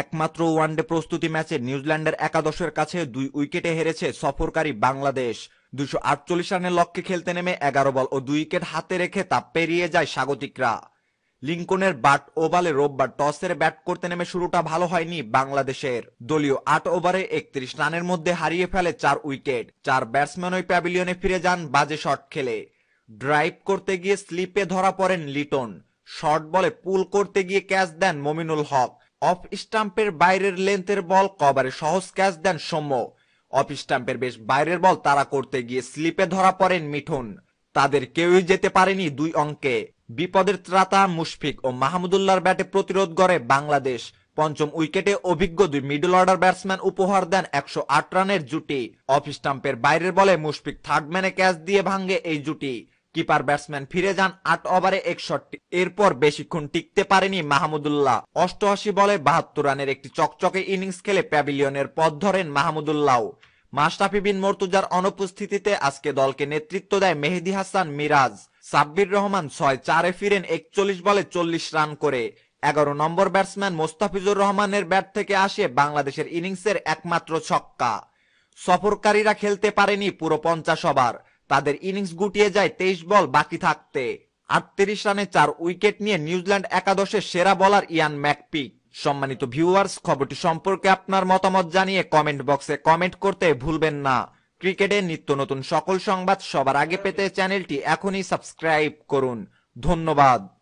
একমাত্র ওয়ানডে প্রস্তুতি ম্যাচে নিউজিল্যান্ডের একাদশের কাছে দুই উইকেটে হেরেছে সফরকারী বাংলাদেশ দুশো আটচল্লিশ রানের লক্ষ্যে খেলতে নেমে এগারো বল ও দুই উইকেট হাতে রেখে তা পেরিয়ে যায় স্বাগতিকরা লিঙ্কনের বাট ওভালে রোববার টসের ব্যাট করতে নেমে শুরুটা ভালো হয়নি বাংলাদেশের দলীয় আট ওভারে একত্রিশ রানের মধ্যে হারিয়ে ফেলে চার উইকেট চার ব্যাটসম্যান ওই প্যাভিলিয়নে ফিরে যান বাজে শট খেলে ড্রাইভ করতে গিয়ে স্লিপে ধরা পড়েন লিটন শর্ট বলে পুল করতে গিয়ে ক্যাচ দেন মমিনুল হক অফ স্টাম্পের বাইরের লেন্থের বল কভারে সহজ ক্যাচ দেন সৌম্য অফ স্টাম্পের বেশ বাইরের বল তারা করতে গিয়ে স্লিপে ধরা পড়েন মিঠুন তাদের কেউই যেতে পারেনি দুই অঙ্কে বিপদের ত্রাতা মুশফিক ও মাহমুদুল্লাহর ব্যাটে প্রতিরোধ গড়ে বাংলাদেশ পঞ্চম উইকেটে অভিজ্ঞ দুই মিডল অর্ডার ব্যাটসম্যান উপহার দেন একশো রানের জুটি অফ স্টাম্পের বাইরের বলে মুশফিক থার্ড ম্যানে ক্যাচ দিয়ে ভাঙ্গে এই জুটি কিপার ব্যাটসম্যান ফিরে যান আট ওভারে একষট্টি এরপর বেশিক্ষণ টিকতে পারেনি মাহমুদুল্লাহ অষ্টআশি বলে বাহাত্তর রানের একটি চকচকে ইনিংস খেলে প্যাভিলিয়নের পথ ধরেন মাহমুদুল্লাহ মাস্টাফি বিন মর্তুজার অনুপস্থিতিতে আজকে দলকে নেতৃত্ব দেয় মেহেদি হাসান মিরাজ সাব্বির রহমান ছয় চারে ফিরেন একচল্লিশ বলে চল্লিশ রান করে এগারো নম্বর ব্যাটসম্যান মোস্তাফিজুর রহমানের ব্যাট থেকে আসে বাংলাদেশের ইনিংসের একমাত্র ছক্কা সফরকারীরা খেলতে পারেনি পুরো পঞ্চাশ ওভার তাদের ইনিংস গুটিয়ে যায় তেইশ বল বাকি থাকতে আটত্রিশ রানে চার উইকেট নিয়ে নিউজিল্যান্ড একাদশের সেরা বলার ইয়ান ম্যাকপি সম্মানিত ভিউয়ার্স খবরটি সম্পর্কে আপনার মতামত জানিয়ে কমেন্ট বক্সে কমেন্ট করতে ভুলবেন না ক্রিকেটের নিত্য নতুন সকল সংবাদ সবার আগে পেতে চ্যানেলটি এখনই সাবস্ক্রাইব করুন ধন্যবাদ